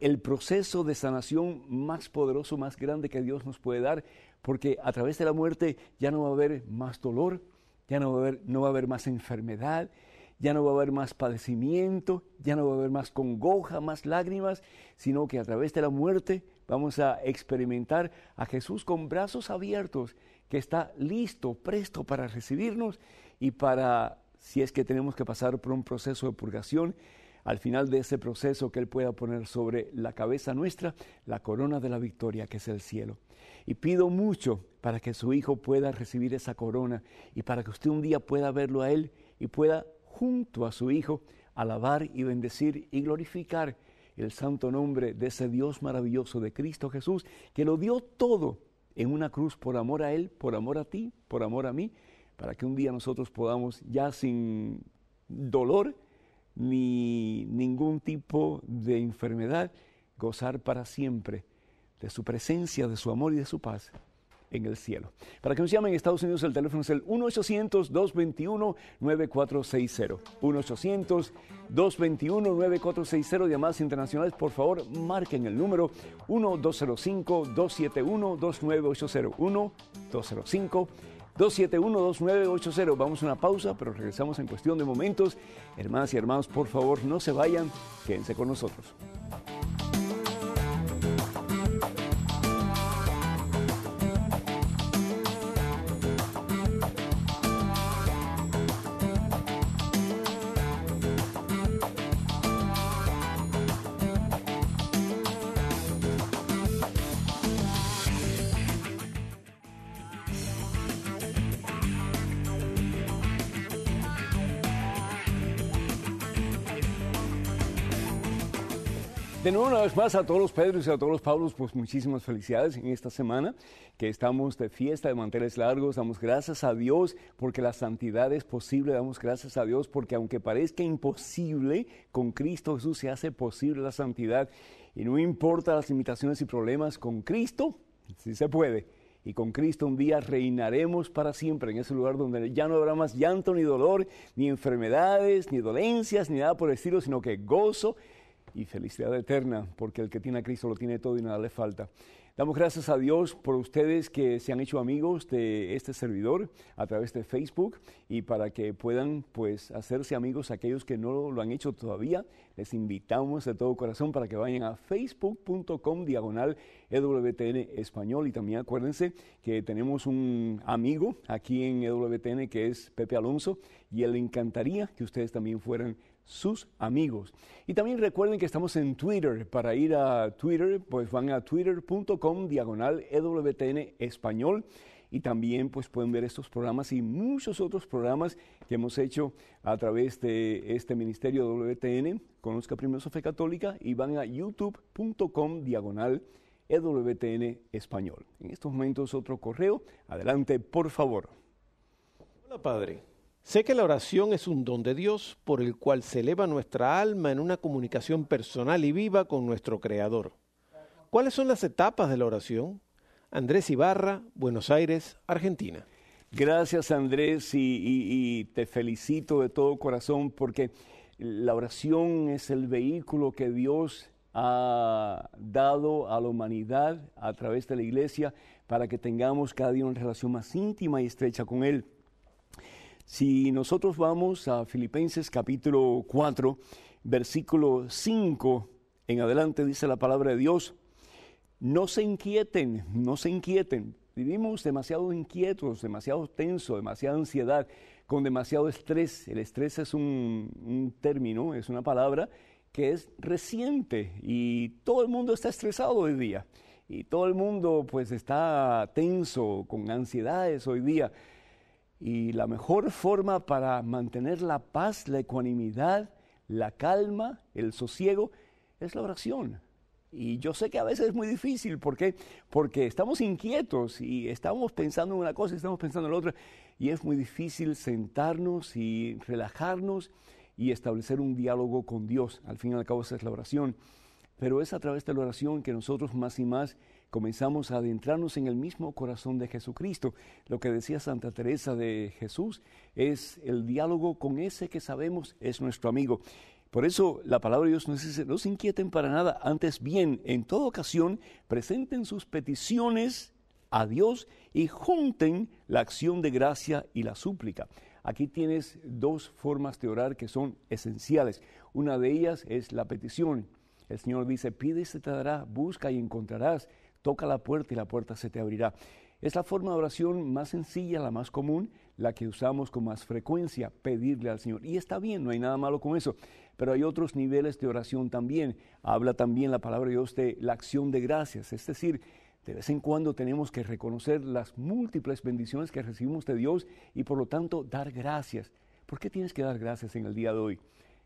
el proceso de sanación más poderoso, más grande que Dios nos puede dar, porque a través de la muerte ya no va a haber más dolor, ya no va a haber, no haber más enfermedad, ya no va a haber más padecimiento, ya no va a haber más congoja, más lágrimas, sino que a través de la muerte vamos a experimentar a Jesús con brazos abiertos, que está listo, presto para recibirnos y para, si es que tenemos que pasar por un proceso de purgación, al final de ese proceso que Él pueda poner sobre la cabeza nuestra la corona de la victoria, que es el cielo. Y pido mucho para que su hijo pueda recibir esa corona y para que usted un día pueda verlo a él y pueda junto a su hijo alabar y bendecir y glorificar el santo nombre de ese Dios maravilloso de Cristo Jesús, que lo dio todo en una cruz por amor a Él, por amor a ti, por amor a mí, para que un día nosotros podamos ya sin dolor ni ningún tipo de enfermedad gozar para siempre de su presencia, de su amor y de su paz en el cielo. Para que nos llamen en Estados Unidos, el teléfono es el 1-800-221-9460. 1-800-221-9460 llamadas internacionales. Por favor, marquen el número 1-205-271-2980. 1 205 271 2980 Vamos a una pausa, pero regresamos en cuestión de momentos. Hermanas y hermanos, por favor, no se vayan, quédense con nosotros. una vez más a todos los Pedros y a todos los Pablos, pues muchísimas felicidades en esta semana que estamos de fiesta de manteles largos. Damos gracias a Dios porque la santidad es posible. Damos gracias a Dios porque aunque parezca imposible, con Cristo Jesús se hace posible la santidad. Y no importa las limitaciones y problemas, con Cristo sí se puede. Y con Cristo un día reinaremos para siempre en ese lugar donde ya no habrá más llanto, ni dolor, ni enfermedades, ni dolencias, ni nada por el estilo, sino que gozo y felicidad eterna, porque el que tiene a Cristo lo tiene todo y nada le falta. Damos gracias a Dios por ustedes que se han hecho amigos de este servidor a través de Facebook y para que puedan pues hacerse amigos aquellos que no lo han hecho todavía, les invitamos de todo corazón para que vayan a facebook.com diagonal EWTN español y también acuérdense que tenemos un amigo aquí en EWTN que es Pepe Alonso y él le encantaría que ustedes también fueran sus amigos. Y también recuerden que estamos en Twitter. Para ir a Twitter, pues van a twitter.com diagonal EWTN español. Y también pues pueden ver estos programas y muchos otros programas que hemos hecho a través de este ministerio WTN. Conozca primero su fe católica y van a youtube.com diagonal EWTN español. En estos momentos otro correo. Adelante, por favor. Hola, padre. Sé que la oración es un don de Dios por el cual se eleva nuestra alma en una comunicación personal y viva con nuestro Creador. ¿Cuáles son las etapas de la oración? Andrés Ibarra, Buenos Aires, Argentina. Gracias Andrés y, te felicito de todo corazón porque la oración es el vehículo que Dios ha dado a la humanidad a través de la iglesia para que tengamos cada día una relación más íntima y estrecha con Él. Si nosotros vamos a Filipenses capítulo 4, versículo 5 en adelante dice la palabra de Dios, no se inquieten, no se inquieten. Vivimos demasiado inquietos, demasiado tenso, demasiada ansiedad, con demasiado estrés. El estrés es un, un término, es una palabra que es reciente y todo el mundo está estresado hoy día y todo el mundo pues está tenso, con ansiedades hoy día. Y la mejor forma para mantener la paz, la ecuanimidad, la calma, el sosiego, es la oración. Y yo sé que a veces es muy difícil, ¿por qué? Porque estamos inquietos y estamos pensando en una cosa y estamos pensando en la otra. Y es muy difícil sentarnos y relajarnos y establecer un diálogo con Dios. Al fin y al cabo esa es la oración. Pero es a través de la oración que nosotros más y más comenzamos a adentrarnos en el mismo corazón de Jesucristo. Lo que decía Santa Teresa de Jesús es el diálogo con ese que sabemos es nuestro amigo. Por eso la palabra de Dios nos dice, no se inquieten para nada, antes bien, en toda ocasión, presenten sus peticiones a Dios y junten la acción de gracia y la súplica. Aquí tienes dos formas de orar que son esenciales. Una de ellas es la petición. El Señor dice, pide y se te dará, busca y encontrarás, Toca la puerta y la puerta se te abrirá. Es la forma de oración más sencilla, la más común, la que usamos con más frecuencia, pedirle al Señor. Y está bien, no hay nada malo con eso. Pero hay otros niveles de oración también. Habla también la palabra de Dios de la acción de gracias. Es decir, de vez en cuando tenemos que reconocer las múltiples bendiciones que recibimos de Dios y por lo tanto dar gracias. ¿Por qué tienes que dar gracias en el día de hoy?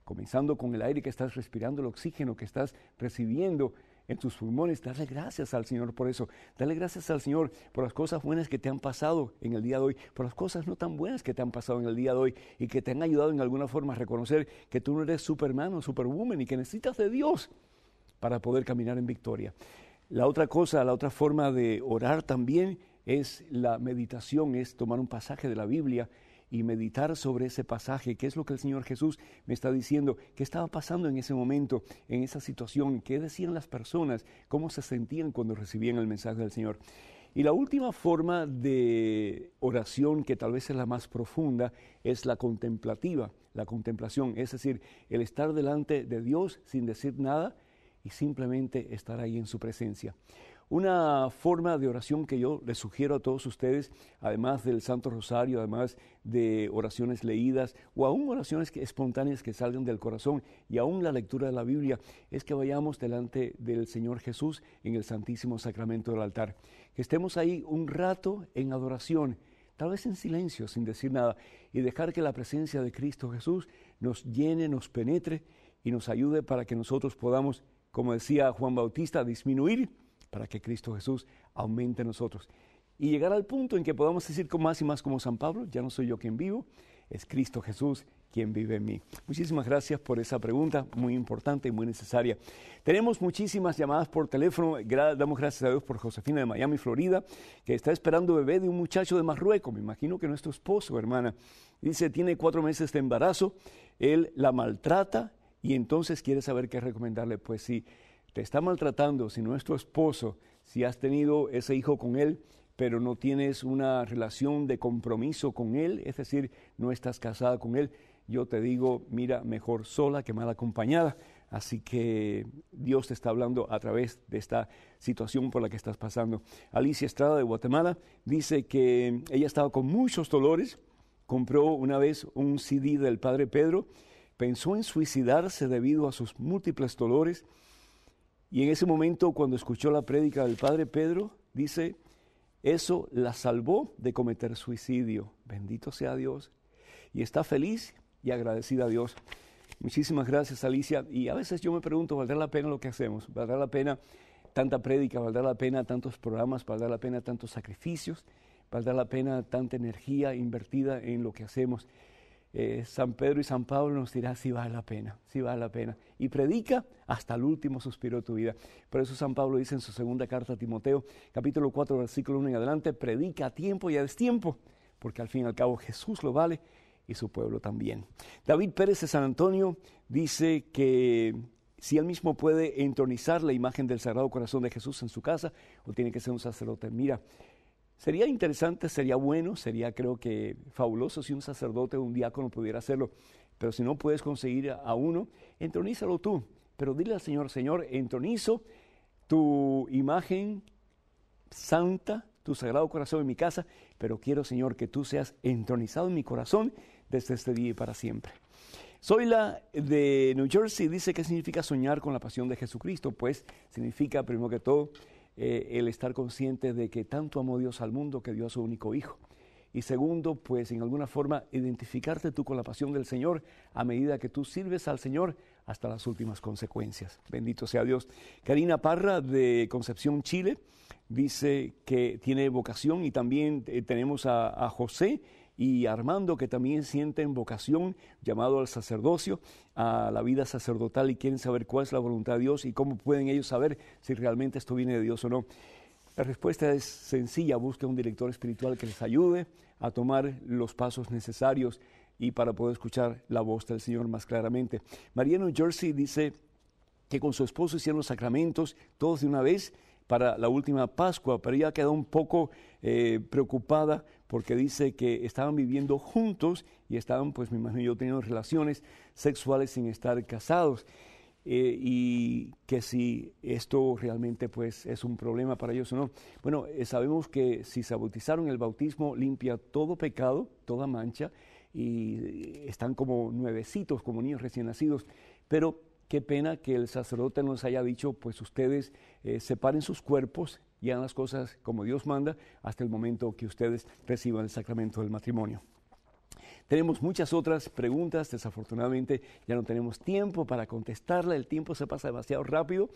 Comenzando con el aire que estás respirando, el oxígeno que estás recibiendo, en tus pulmones. Dale gracias al Señor por eso. Dale gracias al Señor por las cosas buenas que te han pasado en el día de hoy, por las cosas no tan buenas que te han pasado en el día de hoy y que te han ayudado en alguna forma a reconocer que tú no eres superman o superwoman y que necesitas de Dios para poder caminar en victoria. La otra cosa, la otra forma de orar también es la meditación, es tomar un pasaje de la Biblia y meditar sobre ese pasaje, qué es lo que el Señor Jesús me está diciendo, qué estaba pasando en ese momento, en esa situación, qué decían las personas, cómo se sentían cuando recibían el mensaje del Señor. Y la última forma de oración, que tal vez es la más profunda, es la contemplativa, la contemplación, es decir, el estar delante de Dios sin decir nada y simplemente estar ahí en su presencia. Una forma de oración que yo les sugiero a todos ustedes, además del Santo Rosario, además de oraciones leídas o aún oraciones que, espontáneas que salgan del corazón y aún la lectura de la Biblia, es que vayamos delante del Señor Jesús en el Santísimo Sacramento del altar. Que estemos ahí un rato en adoración, tal vez en silencio, sin decir nada, y dejar que la presencia de Cristo Jesús nos llene, nos penetre y nos ayude para que nosotros podamos, como decía Juan Bautista, disminuir para que Cristo Jesús aumente en nosotros. Y llegar al punto en que podamos decir con más y más como San Pablo, ya no soy yo quien vivo, es Cristo Jesús quien vive en mí. Muchísimas gracias por esa pregunta, muy importante y muy necesaria. Tenemos muchísimas llamadas por teléfono. damos gracias a Dios por Josefina de Miami, Florida, que está esperando bebé de un muchacho de Marruecos. Me imagino que nuestro esposo, hermana. Dice, tiene cuatro meses de embarazo, él la maltrata y entonces quiere saber qué recomendarle. Pues sí te está maltratando, si nuestro esposo, si has tenido ese hijo con él, pero no tienes una relación de compromiso con él, es decir, no estás casada con él, yo te digo, mira, mejor sola que mal acompañada. Así que Dios te está hablando a través de esta situación por la que estás pasando. Alicia Estrada de Guatemala dice que ella estaba con muchos dolores, compró una vez un CD del Padre Pedro, pensó en suicidarse debido a sus múltiples dolores, y en ese momento, cuando escuchó la prédica del Padre Pedro, dice, eso la salvó de cometer suicidio. Bendito sea Dios. Y está feliz y agradecida a Dios. Muchísimas gracias, Alicia. Y a veces yo me pregunto, ¿valdrá la pena lo que hacemos? ¿Valdrá la pena tanta prédica? ¿Valdrá la pena tantos programas? ¿Valdrá la pena tantos sacrificios? ¿Valdrá la pena tanta energía invertida en lo que hacemos? Eh, San Pedro y San Pablo nos dirá si vale la pena, si vale la pena. Y predica hasta el último suspiro de tu vida. Por eso San Pablo dice en su segunda carta a Timoteo, capítulo 4, versículo 1 en adelante, predica a tiempo y a destiempo, porque al fin y al cabo Jesús lo vale y su pueblo también. David Pérez de San Antonio dice que si él mismo puede entronizar la imagen del Sagrado Corazón de Jesús en su casa, o tiene que ser un sacerdote. Mira, Sería interesante, sería bueno, sería creo que fabuloso si un sacerdote o un diácono pudiera hacerlo. Pero si no puedes conseguir a uno, entronízalo tú. Pero dile al Señor, Señor, entronizo tu imagen santa, tu sagrado corazón en mi casa, pero quiero, Señor, que tú seas entronizado en mi corazón desde este día y para siempre. Soy la de New Jersey dice que significa soñar con la pasión de Jesucristo, pues significa, primero que todo, eh, el estar consciente de que tanto amó Dios al mundo que dio a su único hijo. Y segundo, pues en alguna forma identificarte tú con la pasión del Señor a medida que tú sirves al Señor hasta las últimas consecuencias. Bendito sea Dios. Karina Parra de Concepción, Chile, dice que tiene vocación y también eh, tenemos a José y Armando, que también en vocación, llamado al sacerdocio, a la vida sacerdotal y quieren saber cuál es la voluntad de Dios y cómo pueden ellos saber si realmente esto viene de Dios o no. La respuesta es sencilla, busque un director espiritual que les ayude a tomar los pasos necesarios y para poder escuchar la voz del Señor más claramente. Mariano Jersey dice que con su esposo hicieron los sacramentos todos de una vez para la última Pascua, pero ella quedó un poco eh, preocupada porque dice que estaban viviendo juntos y estaban, pues me imagino yo, teniendo relaciones sexuales sin estar casados. Eh, y que si esto realmente pues es un problema para ellos o no. Bueno, eh, sabemos que si se bautizaron, el bautismo limpia todo pecado, toda mancha, y eh, están como nuevecitos, como niños recién nacidos, pero qué pena que el sacerdote nos haya dicho, pues ustedes separen sus cuerpos y hagan las cosas como Dios manda hasta el momento que ustedes reciban el sacramento del matrimonio. Tenemos muchas otras preguntas, desafortunadamente ya no tenemos tiempo para contestarla, el tiempo se pasa demasiado rápido,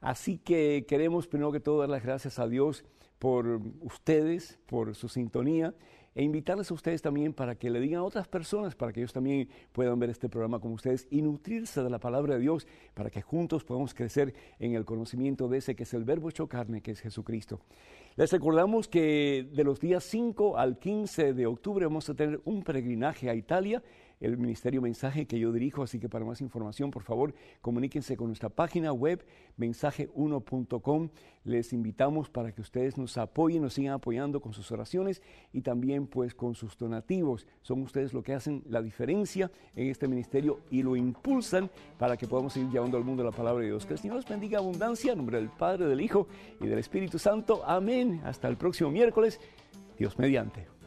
así que queremos primero que todo dar las gracias a Dios por ustedes, por su sintonía e invitarles a ustedes también para que le digan a otras personas, para que ellos también puedan ver este programa como ustedes y nutrirse de la palabra de Dios, para que juntos podamos crecer en el conocimiento de ese que es el verbo hecho carne, que es Jesucristo. Les recordamos que de los días 5 al 15 de octubre vamos a tener un peregrinaje a Italia el Ministerio Mensaje que yo dirijo, así que para más información, por favor, comuníquense con nuestra página web mensaje1.com. Les invitamos para que ustedes nos apoyen, nos sigan apoyando con sus oraciones y también pues con sus donativos. Son ustedes lo que hacen la diferencia en este ministerio y lo impulsan para que podamos seguir llevando al mundo la palabra de Dios. Que el Señor los bendiga abundancia en nombre del Padre, del Hijo y del Espíritu Santo. Amén. Hasta el próximo miércoles. Dios mediante.